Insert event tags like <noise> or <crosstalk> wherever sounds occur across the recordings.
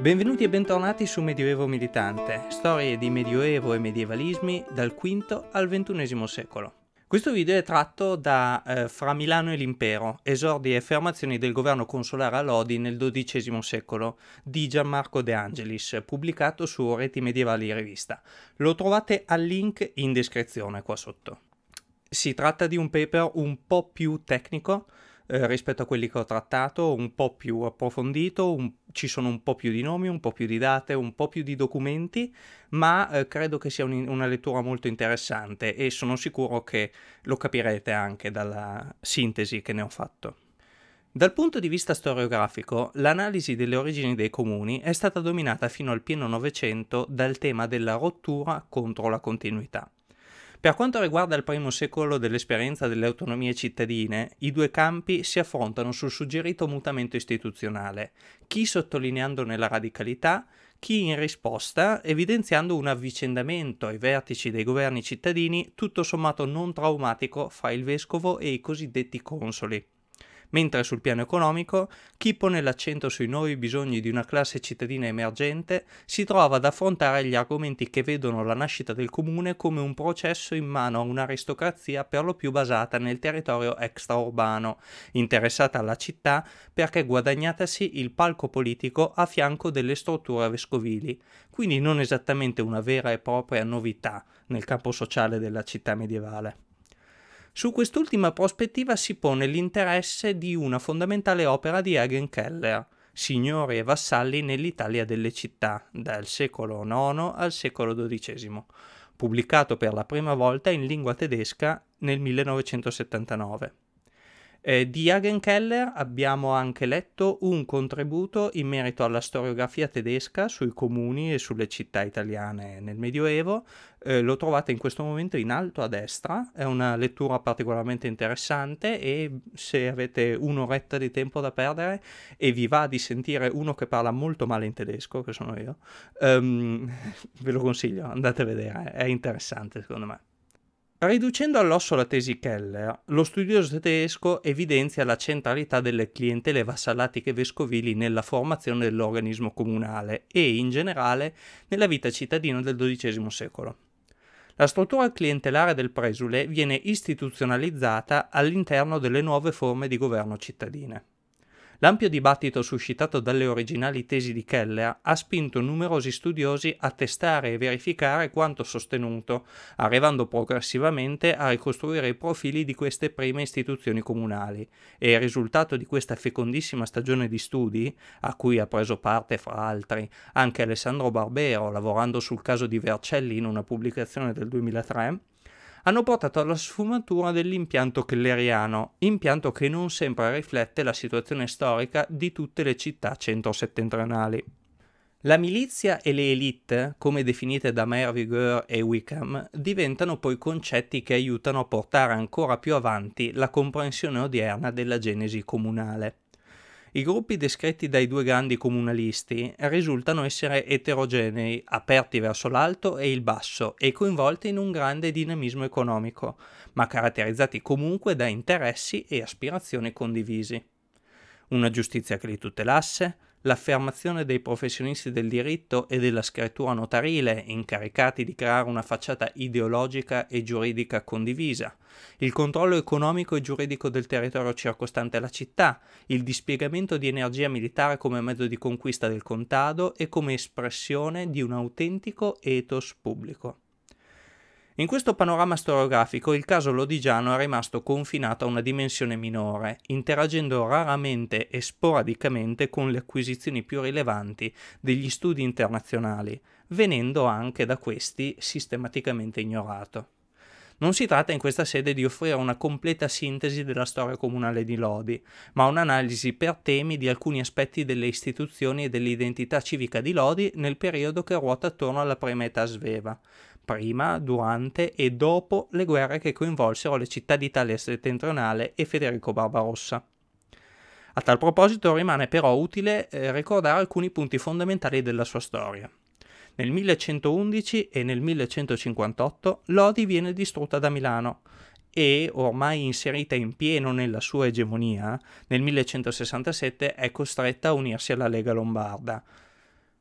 Benvenuti e bentornati su Medioevo Militante, storie di medioevo e medievalismi dal V al XXI secolo. Questo video è tratto da eh, Fra Milano e l'Impero, esordi e affermazioni del governo consolare a Lodi nel XII secolo di Gianmarco De Angelis, pubblicato su Reti Medievali Rivista. Lo trovate al link in descrizione qua sotto. Si tratta di un paper un po' più tecnico, eh, rispetto a quelli che ho trattato, un po' più approfondito, un, ci sono un po' più di nomi, un po' più di date, un po' più di documenti, ma eh, credo che sia un, una lettura molto interessante e sono sicuro che lo capirete anche dalla sintesi che ne ho fatto. Dal punto di vista storiografico, l'analisi delle origini dei comuni è stata dominata fino al pieno Novecento dal tema della rottura contro la continuità. Per quanto riguarda il primo secolo dell'esperienza delle autonomie cittadine, i due campi si affrontano sul suggerito mutamento istituzionale, chi sottolineandone la radicalità, chi in risposta evidenziando un avvicendamento ai vertici dei governi cittadini tutto sommato non traumatico fra il vescovo e i cosiddetti consoli mentre sul piano economico chi pone l'accento sui nuovi bisogni di una classe cittadina emergente si trova ad affrontare gli argomenti che vedono la nascita del comune come un processo in mano a un'aristocrazia per lo più basata nel territorio extraurbano, interessata alla città perché guadagnatasi il palco politico a fianco delle strutture vescovili, quindi non esattamente una vera e propria novità nel campo sociale della città medievale. Su quest'ultima prospettiva si pone l'interesse di una fondamentale opera di Hagen Keller, Signori e vassalli nell'Italia delle città, dal secolo IX al secolo XII, pubblicato per la prima volta in lingua tedesca nel 1979. Eh, di Hagen Keller abbiamo anche letto un contributo in merito alla storiografia tedesca sui comuni e sulle città italiane nel Medioevo. Eh, lo trovate in questo momento in alto a destra, è una lettura particolarmente interessante e se avete un'oretta di tempo da perdere e vi va di sentire uno che parla molto male in tedesco, che sono io, um, <laughs> ve lo consiglio, andate a vedere, è interessante secondo me. Riducendo all'osso la tesi Keller, lo studioso tedesco evidenzia la centralità delle clientele vassallatiche vescovili nella formazione dell'organismo comunale e, in generale, nella vita cittadina del XII secolo. La struttura clientelare del presule viene istituzionalizzata all'interno delle nuove forme di governo cittadine. L'ampio dibattito suscitato dalle originali tesi di Keller ha spinto numerosi studiosi a testare e verificare quanto sostenuto, arrivando progressivamente a ricostruire i profili di queste prime istituzioni comunali e il risultato di questa fecondissima stagione di studi, a cui ha preso parte fra altri anche Alessandro Barbero lavorando sul caso di Vercelli in una pubblicazione del 2003, hanno portato alla sfumatura dell'impianto kelleriano, impianto che non sempre riflette la situazione storica di tutte le città centro-settentrionali. La milizia e le elite, come definite da Mervigeur e Wickham, diventano poi concetti che aiutano a portare ancora più avanti la comprensione odierna della genesi comunale. I gruppi descritti dai due grandi comunalisti risultano essere eterogenei, aperti verso l'alto e il basso e coinvolti in un grande dinamismo economico, ma caratterizzati comunque da interessi e aspirazioni condivisi. Una giustizia che li tutelasse, l'affermazione dei professionisti del diritto e della scrittura notarile incaricati di creare una facciata ideologica e giuridica condivisa, il controllo economico e giuridico del territorio circostante la città, il dispiegamento di energia militare come mezzo di conquista del contado e come espressione di un autentico ethos pubblico. In questo panorama storiografico il caso lodigiano è rimasto confinato a una dimensione minore, interagendo raramente e sporadicamente con le acquisizioni più rilevanti degli studi internazionali, venendo anche da questi sistematicamente ignorato. Non si tratta in questa sede di offrire una completa sintesi della storia comunale di Lodi, ma un'analisi per temi di alcuni aspetti delle istituzioni e dell'identità civica di Lodi nel periodo che ruota attorno alla prima età sveva, prima, durante e dopo le guerre che coinvolsero le città d'Italia settentrionale e Federico Barbarossa. A tal proposito rimane però utile eh, ricordare alcuni punti fondamentali della sua storia. Nel 1111 e nel 1158 Lodi viene distrutta da Milano e, ormai inserita in pieno nella sua egemonia, nel 1167 è costretta a unirsi alla Lega Lombarda,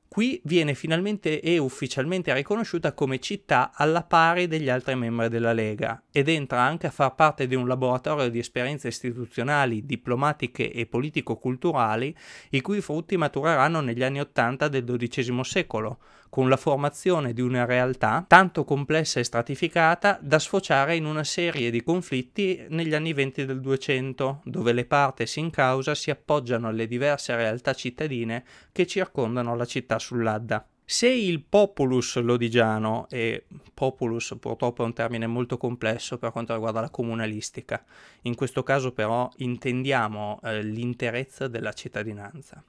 Qui viene finalmente e ufficialmente riconosciuta come città alla pari degli altri membri della Lega ed entra anche a far parte di un laboratorio di esperienze istituzionali, diplomatiche e politico-culturali i cui frutti matureranno negli anni Ottanta del XII secolo, con la formazione di una realtà tanto complessa e stratificata da sfociare in una serie di conflitti negli anni venti del 200, dove le parti in causa si appoggiano alle diverse realtà cittadine che circondano la città sull'Adda. Se il populus lodigiano, e populus purtroppo è un termine molto complesso per quanto riguarda la comunalistica, in questo caso però intendiamo eh, l'interezza della cittadinanza.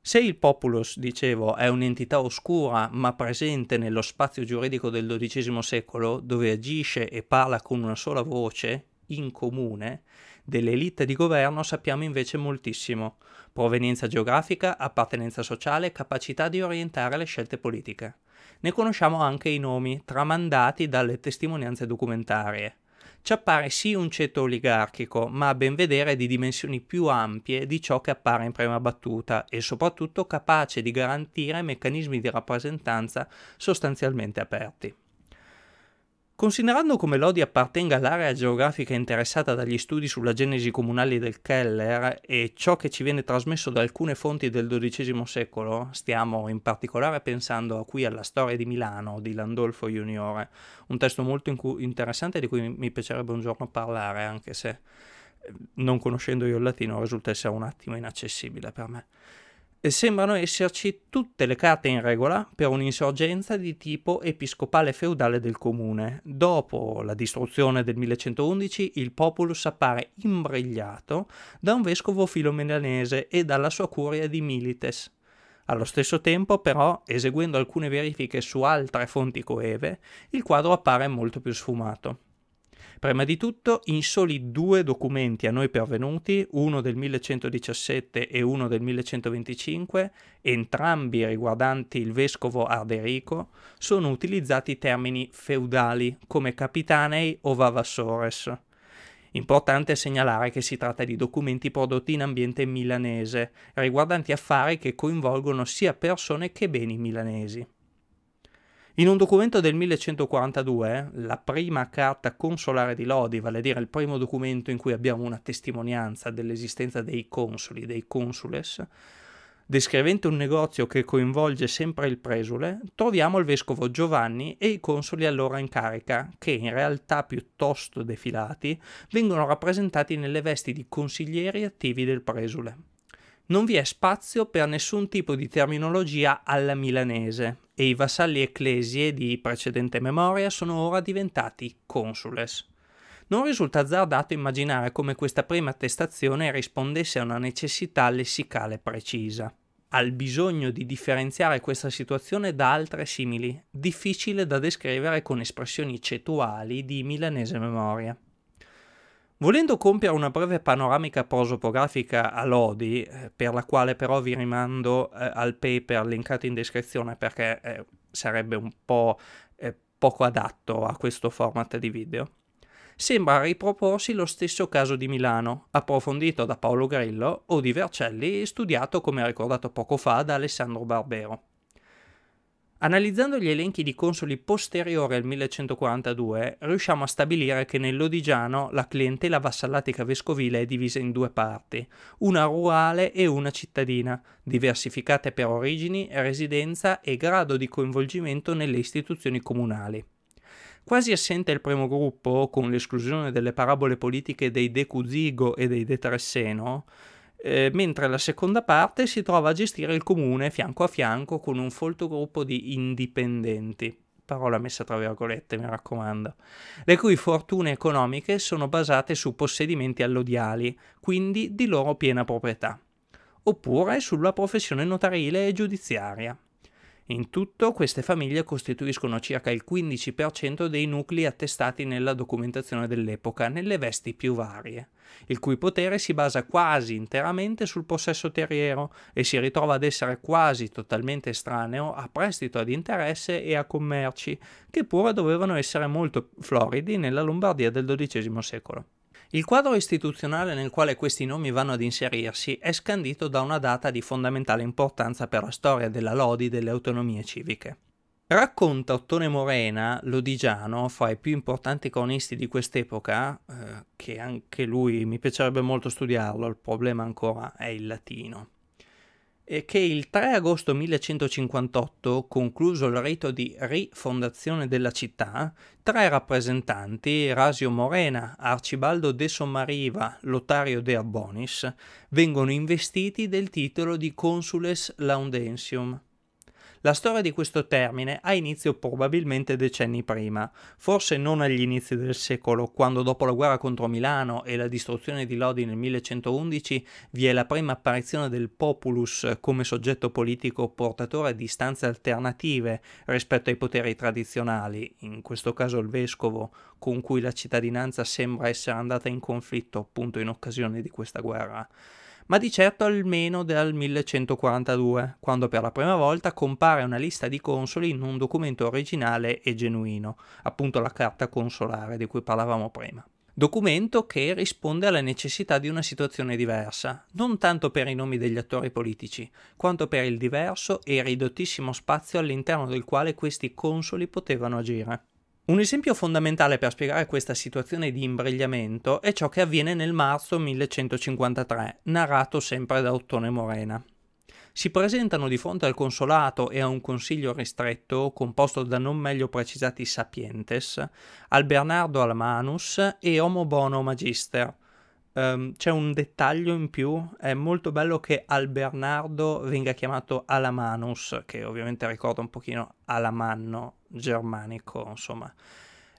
Se il populus, dicevo, è un'entità oscura ma presente nello spazio giuridico del XII secolo, dove agisce e parla con una sola voce, in comune, Dell'elite di governo sappiamo invece moltissimo, provenienza geografica, appartenenza sociale, capacità di orientare le scelte politiche. Ne conosciamo anche i nomi, tramandati dalle testimonianze documentarie. Ci appare sì un ceto oligarchico, ma a ben vedere di dimensioni più ampie di ciò che appare in prima battuta e soprattutto capace di garantire meccanismi di rappresentanza sostanzialmente aperti. Considerando come Lodi appartenga all'area geografica interessata dagli studi sulla genesi comunale del Keller e ciò che ci viene trasmesso da alcune fonti del XII secolo, stiamo in particolare pensando qui alla storia di Milano di Landolfo Juniore, un testo molto incu- interessante di cui mi piacerebbe un giorno parlare, anche se eh, non conoscendo io il latino risulta essere un attimo inaccessibile per me e sembrano esserci tutte le carte in regola per un'insorgenza di tipo episcopale feudale del comune. Dopo la distruzione del 1111 il populus appare imbrigliato da un vescovo filomenanese e dalla sua curia di Milites. Allo stesso tempo, però, eseguendo alcune verifiche su altre fonti coeve, il quadro appare molto più sfumato. Prima di tutto, in soli due documenti a noi pervenuti, uno del 1117 e uno del 1125, entrambi riguardanti il vescovo Arderico, sono utilizzati termini feudali come capitanei o vavassores. Importante segnalare che si tratta di documenti prodotti in ambiente milanese, riguardanti affari che coinvolgono sia persone che beni milanesi. In un documento del 1142, la prima carta consolare di Lodi, vale a dire il primo documento in cui abbiamo una testimonianza dell'esistenza dei consoli, dei consules, descrivente un negozio che coinvolge sempre il presule, troviamo il vescovo Giovanni e i consoli allora in carica, che in realtà piuttosto defilati, vengono rappresentati nelle vesti di consiglieri attivi del presule. Non vi è spazio per nessun tipo di terminologia alla milanese, e i vassalli ecclesie di precedente memoria sono ora diventati consules. Non risulta azzardato immaginare come questa prima attestazione rispondesse a una necessità lessicale precisa, al bisogno di differenziare questa situazione da altre simili, difficile da descrivere con espressioni cetuali di milanese memoria. Volendo compiere una breve panoramica prosopografica a Lodi, eh, per la quale però vi rimando eh, al paper linkato in descrizione perché eh, sarebbe un po' eh, poco adatto a questo format di video, sembra riproporsi lo stesso caso di Milano, approfondito da Paolo Grillo o di Vercelli e studiato, come ricordato poco fa, da Alessandro Barbero. Analizzando gli elenchi di consoli posteriori al 1142, riusciamo a stabilire che nell'Odigiano la clientela vassallatica vescovile è divisa in due parti, una rurale e una cittadina, diversificate per origini, residenza e grado di coinvolgimento nelle istituzioni comunali. Quasi assente il primo gruppo, con l'esclusione delle parabole politiche dei De Cuzigo e dei De Tresseno, eh, mentre la seconda parte si trova a gestire il comune fianco a fianco con un folto gruppo di indipendenti parola messa tra virgolette, mi raccomando, le cui fortune economiche sono basate su possedimenti allodiali, quindi di loro piena proprietà, oppure sulla professione notarile e giudiziaria. In tutto queste famiglie costituiscono circa il 15% dei nuclei attestati nella documentazione dell'epoca, nelle vesti più varie, il cui potere si basa quasi interamente sul possesso terriero e si ritrova ad essere quasi totalmente estraneo a prestito ad interesse e a commerci, che pure dovevano essere molto floridi nella Lombardia del XII secolo. Il quadro istituzionale nel quale questi nomi vanno ad inserirsi è scandito da una data di fondamentale importanza per la storia della Lodi delle autonomie civiche. Racconta Ottone Morena, lodigiano, fra i più importanti cronisti di quest'epoca, eh, che anche lui mi piacerebbe molto studiarlo, il problema ancora è il latino che il 3 agosto 1158, concluso il rito di rifondazione della città, tre rappresentanti, Erasio Morena, Arcibaldo de Sommariva, Lotario de Abonis, vengono investiti del titolo di consules laudensium. La storia di questo termine ha inizio probabilmente decenni prima, forse non agli inizi del secolo, quando dopo la guerra contro Milano e la distruzione di Lodi nel 1111 vi è la prima apparizione del populus come soggetto politico portatore di stanze alternative rispetto ai poteri tradizionali, in questo caso il vescovo, con cui la cittadinanza sembra essere andata in conflitto appunto in occasione di questa guerra ma di certo almeno dal 1142, quando per la prima volta compare una lista di consoli in un documento originale e genuino, appunto la carta consolare di cui parlavamo prima documento che risponde alla necessità di una situazione diversa, non tanto per i nomi degli attori politici, quanto per il diverso e ridottissimo spazio all'interno del quale questi consoli potevano agire. Un esempio fondamentale per spiegare questa situazione di imbrigliamento è ciò che avviene nel marzo 1153, narrato sempre da Ottone Morena. Si presentano di fronte al consolato e a un consiglio ristretto, composto da non meglio precisati sapientes, Albernardo Almanus e Homo Bono Magister, Um, c'è un dettaglio in più, è molto bello che al Bernardo venga chiamato Alamanus, che ovviamente ricorda un pochino Alamanno germanico, insomma.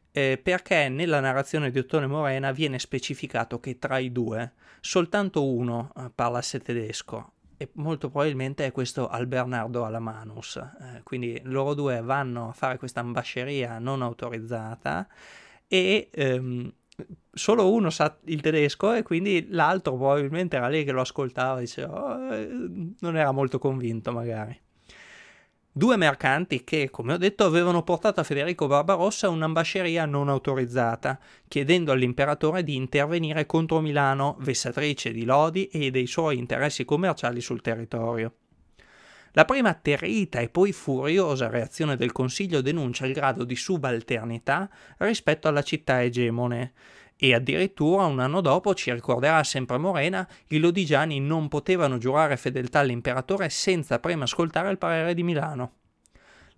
Eh, perché nella narrazione di Ottone Morena viene specificato che tra i due soltanto uno eh, parlasse tedesco e molto probabilmente è questo Albernardo Alamanus. Eh, quindi loro due vanno a fare questa ambasceria non autorizzata e ehm, solo uno sa il tedesco e quindi l'altro probabilmente era lì che lo ascoltava e diceva, oh, eh, non era molto convinto magari. Due mercanti che, come ho detto, avevano portato a Federico Barbarossa un'ambasceria non autorizzata, chiedendo all'imperatore di intervenire contro Milano, vessatrice di lodi e dei suoi interessi commerciali sul territorio. La prima atterrita e poi furiosa reazione del Consiglio denuncia il grado di subalternità rispetto alla città egemone e addirittura un anno dopo, ci ricorderà sempre Morena, i lodigiani non potevano giurare fedeltà all'imperatore senza prima ascoltare il parere di Milano.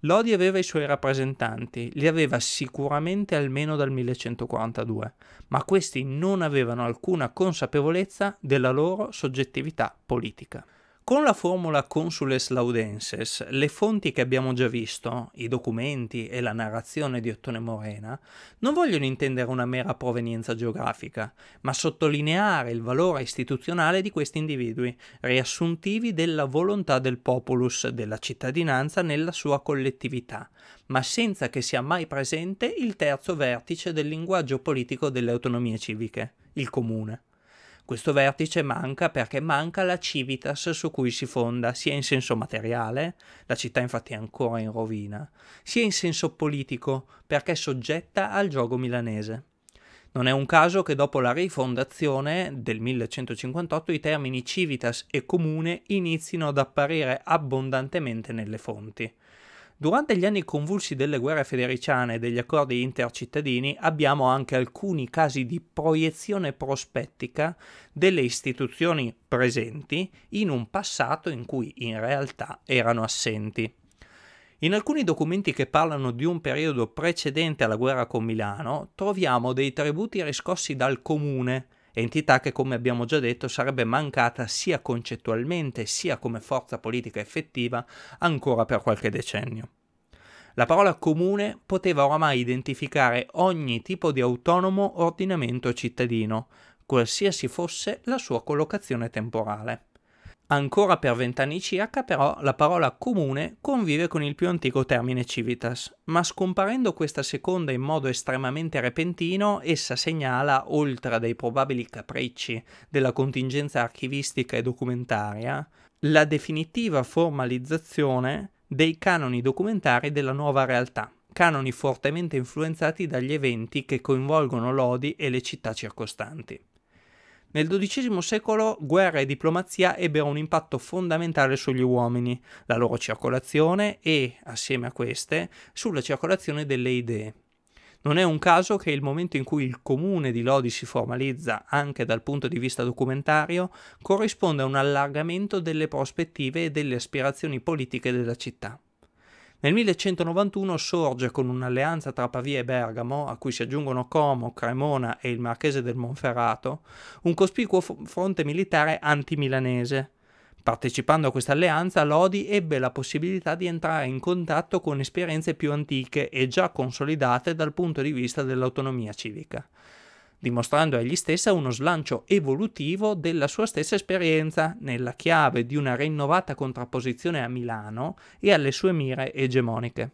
Lodi aveva i suoi rappresentanti, li aveva sicuramente almeno dal 1142, ma questi non avevano alcuna consapevolezza della loro soggettività politica. Con la formula consules laudenses, le fonti che abbiamo già visto, i documenti e la narrazione di Ottone Morena, non vogliono intendere una mera provenienza geografica, ma sottolineare il valore istituzionale di questi individui, riassuntivi della volontà del populus, della cittadinanza nella sua collettività, ma senza che sia mai presente il terzo vertice del linguaggio politico delle autonomie civiche, il comune. Questo vertice manca perché manca la civitas su cui si fonda, sia in senso materiale, la città infatti è ancora in rovina, sia in senso politico perché è soggetta al gioco milanese. Non è un caso che dopo la rifondazione del 1158 i termini civitas e comune inizino ad apparire abbondantemente nelle fonti. Durante gli anni convulsi delle guerre federiciane e degli accordi intercittadini abbiamo anche alcuni casi di proiezione prospettica delle istituzioni presenti in un passato in cui in realtà erano assenti. In alcuni documenti che parlano di un periodo precedente alla guerra con Milano troviamo dei tributi riscossi dal comune, entità che come abbiamo già detto sarebbe mancata sia concettualmente sia come forza politica effettiva ancora per qualche decennio. La parola comune poteva oramai identificare ogni tipo di autonomo ordinamento cittadino, qualsiasi fosse la sua collocazione temporale. Ancora per vent'anni circa, però, la parola comune convive con il più antico termine civitas, ma scomparendo questa seconda in modo estremamente repentino, essa segnala, oltre a dei probabili capricci della contingenza archivistica e documentaria, la definitiva formalizzazione dei canoni documentari della nuova realtà, canoni fortemente influenzati dagli eventi che coinvolgono Lodi e le città circostanti. Nel XII secolo guerra e diplomazia ebbero un impatto fondamentale sugli uomini, la loro circolazione e, assieme a queste, sulla circolazione delle idee. Non è un caso che il momento in cui il comune di Lodi si formalizza anche dal punto di vista documentario corrisponde a un allargamento delle prospettive e delle aspirazioni politiche della città. Nel 1191 sorge con un'alleanza tra Pavia e Bergamo, a cui si aggiungono Como, Cremona e il marchese del Monferrato, un cospicuo fronte militare antimilanese. Partecipando a questa alleanza, Lodi ebbe la possibilità di entrare in contatto con esperienze più antiche e già consolidate dal punto di vista dell'autonomia civica dimostrando egli stessa uno slancio evolutivo della sua stessa esperienza nella chiave di una rinnovata contrapposizione a Milano e alle sue mire egemoniche.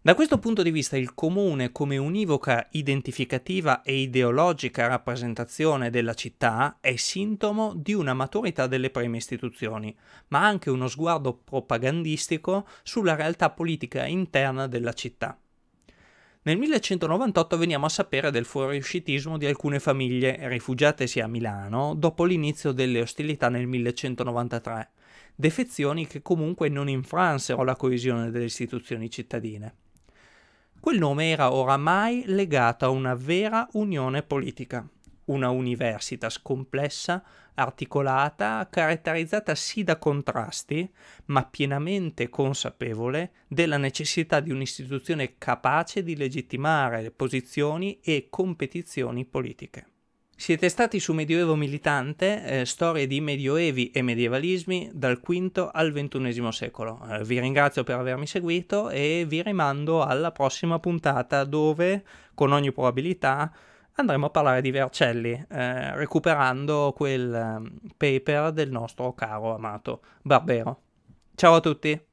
Da questo punto di vista il comune come univoca identificativa e ideologica rappresentazione della città è sintomo di una maturità delle prime istituzioni, ma anche uno sguardo propagandistico sulla realtà politica interna della città. Nel 1198 veniamo a sapere del fuoriuscitismo di alcune famiglie rifugiatesi a Milano dopo l'inizio delle ostilità nel 1193, defezioni che comunque non infransero la coesione delle istituzioni cittadine. Quel nome era oramai legato a una vera unione politica una universitas complessa, articolata, caratterizzata sì da contrasti, ma pienamente consapevole della necessità di un'istituzione capace di legittimare posizioni e competizioni politiche. Siete stati su Medioevo Militante, eh, storie di medioevi e medievalismi dal V al XXI secolo. Eh, vi ringrazio per avermi seguito e vi rimando alla prossima puntata dove, con ogni probabilità, andremo a parlare di Vercelli, eh, recuperando quel ehm, paper del nostro caro amato Barbero. Ciao a tutti!